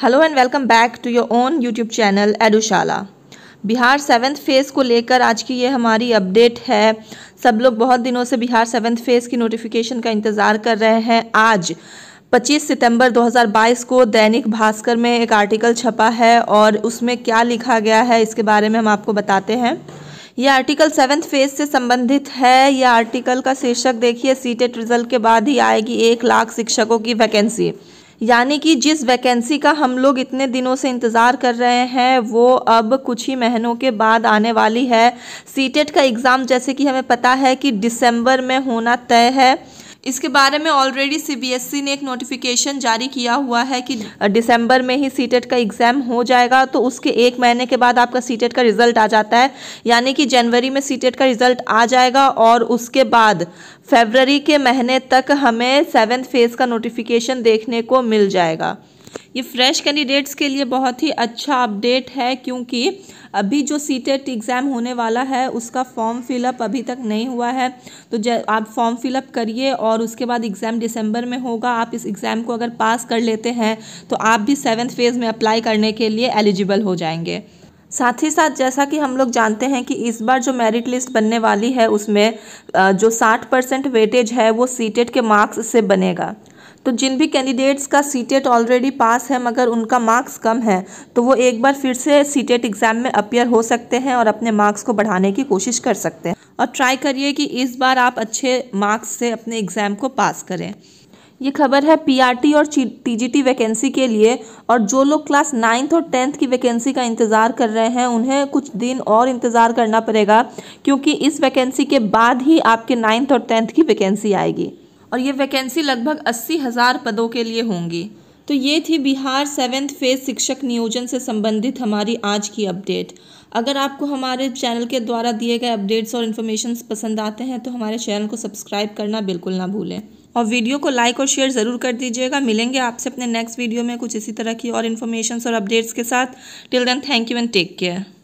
hello and welcome back to your own YouTube channel Edushala Bihar seventh phase को लेकर आज की ये हमारी अपडेट है सब लोग बहुत दिनों से बिहार सेवन्थ फेज़ की नोटिफिकेशन का इंतज़ार कर रहे हैं आज 25 सितंबर 2022 को दैनिक भास्कर में एक आर्टिकल छपा है और उसमें क्या लिखा गया है इसके बारे में हम आपको बताते हैं यह आर्टिकल सेवन्थ फेज से संबंधित है यह आर्टिकल का शीर्षक देखिए सीटेट रिजल्ट के बाद ही आएगी एक लाख शिक्षकों की वैकेंसी यानी कि जिस वैकेंसी का हम लोग इतने दिनों से इंतज़ार कर रहे हैं वो अब कुछ ही महीनों के बाद आने वाली है सीटेट e का एग्ज़ाम जैसे कि हमें पता है कि दिसंबर में होना तय है इसके बारे में ऑलरेडी सीबीएसई ने एक नोटिफिकेशन जारी किया हुआ है कि दिसंबर में ही सीटेट e का एग्ज़ाम हो जाएगा तो उसके एक महीने के बाद आपका सीटेट e का रिजल्ट आ जाता है यानी कि जनवरी में सीटेट e का रिजल्ट आ जाएगा और उसके बाद फेबररी के महीने तक हमें सेवेंथ फेज़ का नोटिफिकेशन देखने को मिल जाएगा ये फ्रेश कैंडिडेट्स के लिए बहुत ही अच्छा अपडेट है क्योंकि अभी जो सी टेट एग्ज़ाम होने वाला है उसका फॉर्म फिलअप अभी तक नहीं हुआ है तो आप फॉर्म फिलअप करिए और उसके बाद एग्ज़ाम दिसंबर में होगा आप इस एग्ज़ाम को अगर पास कर लेते हैं तो आप भी सेवन्थ फेज़ में अप्लाई करने के लिए एलिजिबल हो जाएंगे साथ ही साथ जैसा कि हम लोग जानते हैं कि इस बार जो मेरिट लिस्ट बनने वाली है उसमें जो 60 परसेंट वेटेज है वो सीटेट e के मार्क्स से बनेगा तो जिन भी कैंडिडेट्स का सीटेट ऑलरेडी पास है मगर उनका मार्क्स कम है तो वो एक बार फिर से सीटेट एग्ज़ाम e में अपियर हो सकते हैं और अपने मार्क्स को बढ़ाने की कोशिश कर सकते हैं और ट्राई करिए कि इस बार आप अच्छे मार्क्स से अपने एग्ज़ाम को पास करें ये खबर है पीआरटी और टीजीटी वैकेंसी के लिए और जो लोग क्लास नाइन्थ और टेंथ की वैकेंसी का इंतज़ार कर रहे हैं उन्हें कुछ दिन और इंतज़ार करना पड़ेगा क्योंकि इस वैकेंसी के बाद ही आपके नाइन्थ और टेंथ की वैकेंसी आएगी और ये वैकेंसी लगभग अस्सी हज़ार पदों के लिए होंगी तो ये थी बिहार सेवेंथ फेज शिक्षक नियोजन से संबंधित हमारी आज की अपडेट अगर आपको हमारे चैनल के द्वारा दिए गए अपडेट्स और इन्फॉर्मेशन पसंद आते हैं तो हमारे चैनल को सब्सक्राइब करना बिल्कुल ना भूलें और वीडियो को लाइक और शेयर ज़रूर कर दीजिएगा मिलेंगे आपसे अपने नेक्स्ट वीडियो में कुछ इसी तरह की और इन्फॉर्मेशन और अपडेट्स के साथ till then thank you and take care